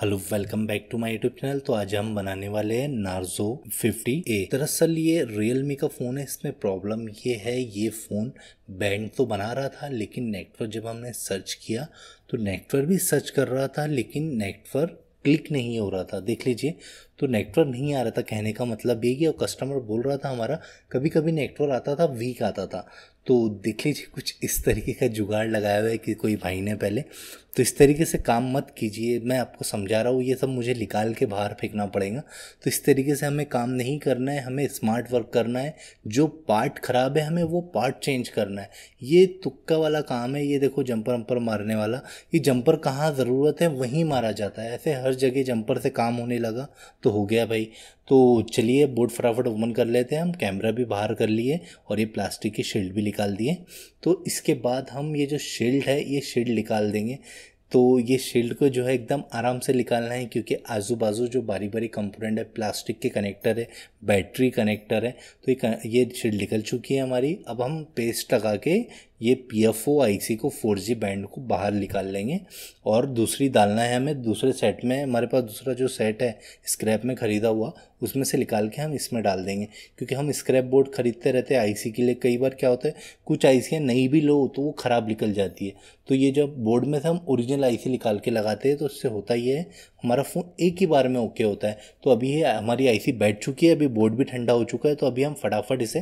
hello welcome back to my YouTube channel तो आज हम बनाने वाले हैं नार्जो 50 ए दरअसल ये रियलमी का फ़ोन है इसमें प्रॉब्लम ये है ये फ़ोन बैंड तो बना रहा था लेकिन नेटवर्क जब हमने सर्च किया तो नेटवर्क भी सर्च कर रहा था लेकिन नेटवर्क क्लिक नहीं हो रहा था देख लीजिए तो नेटवर्क नहीं आ रहा था कहने का मतलब ये कि कस्टमर बोल रहा था हमारा कभी कभी नेटवर्क आता था वीक आता था तो देख लीजिए कुछ इस तरीके का जुगाड़ लगाया हुआ है कि कोई भाई ने पहले तो इस तरीके से काम मत कीजिए मैं आपको समझा रहा हूँ ये सब मुझे निकाल के बाहर फेंकना पड़ेगा तो इस तरीके से हमें काम नहीं करना है हमें स्मार्ट वर्क करना है जो पार्ट ख़राब है हमें वो पार्ट चेंज करना है ये तुक्का वाला काम है ये देखो जंपर वंपर मारने वाला ये जंपर कहाँ ज़रूरत है वहीं मारा जाता है ऐसे हर जगह जंपर से काम होने लगा तो हो गया भाई तो चलिए बोर्ड फटाफट ओपन कर लेते हैं हम कैमरा भी बाहर कर लिए और ये प्लास्टिक की शील्ड भी निकाल दिए तो इसके बाद हम ये जो शील्ड है ये शील्ड निकाल देंगे तो ये शील्ड को जो है एकदम आराम से निकालना है क्योंकि आजू बाजू जो बारी बारी कंपोनेंट है प्लास्टिक के कनेक्टर है बैटरी कनेक्टर है तो ये ये शील्ड निकल चुकी है हमारी अब हम पेस्ट लगा के ये पी एफ ओ आई सी को फोर जी बैंड को बाहर निकाल लेंगे और दूसरी डालना है हमें दूसरे सेट में हमारे पास दूसरा जो सेट है स्क्रैप में ख़रीदा हुआ उसमें से निकाल के हम इसमें डाल देंगे क्योंकि हम स्क्रैप बोर्ड ख़रीदते रहते हैं आईसी के लिए कई बार क्या होता है कुछ आईसियाँ नई भी लो तो वो ख़राब निकल जाती है तो ये जब बोर्ड में से हम ओरिजिनल आईसी निकाल के लगाते हैं तो उससे होता ये है हमारा फ़ोन एक ही बार में ओके होता है तो अभी ये हमारी आईसी बैठ चुकी है अभी बोर्ड भी ठंडा हो चुका है तो अभी हम फटाफट इसे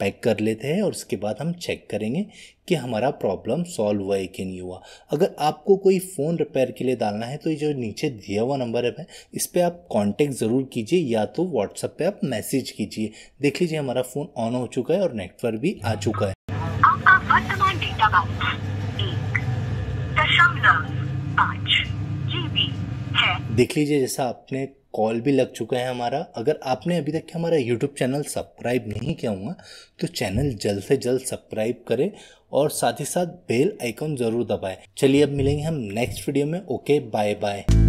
पैक कर लेते हैं और उसके बाद हम चेक करेंगे कि हमारा प्रॉब्लम सॉल्व हुआ है कि नहीं हुआ अगर आपको कोई फ़ोन रिपेयर के लिए डालना है तो ये जो नीचे दिया हुआ नंबर है इस पर आप कॉन्टेक्ट ज़रूर कीजिए या तो व्हाट्सएप पर आप मैसेज कीजिए देख लीजिए हमारा फ़ोन ऑन हो चुका है और नेटवर्क भी आ चुका है देख लीजिए जैसा आपने कॉल भी लग चुका है हमारा अगर आपने अभी तक हमारा यूट्यूब चैनल सब्सक्राइब नहीं किया हुआ तो चैनल जल्द से जल्द सब्सक्राइब करें और साथ ही साथ बेल आइकॉन ज़रूर दबाएं चलिए अब मिलेंगे हम नेक्स्ट वीडियो में ओके बाय बाय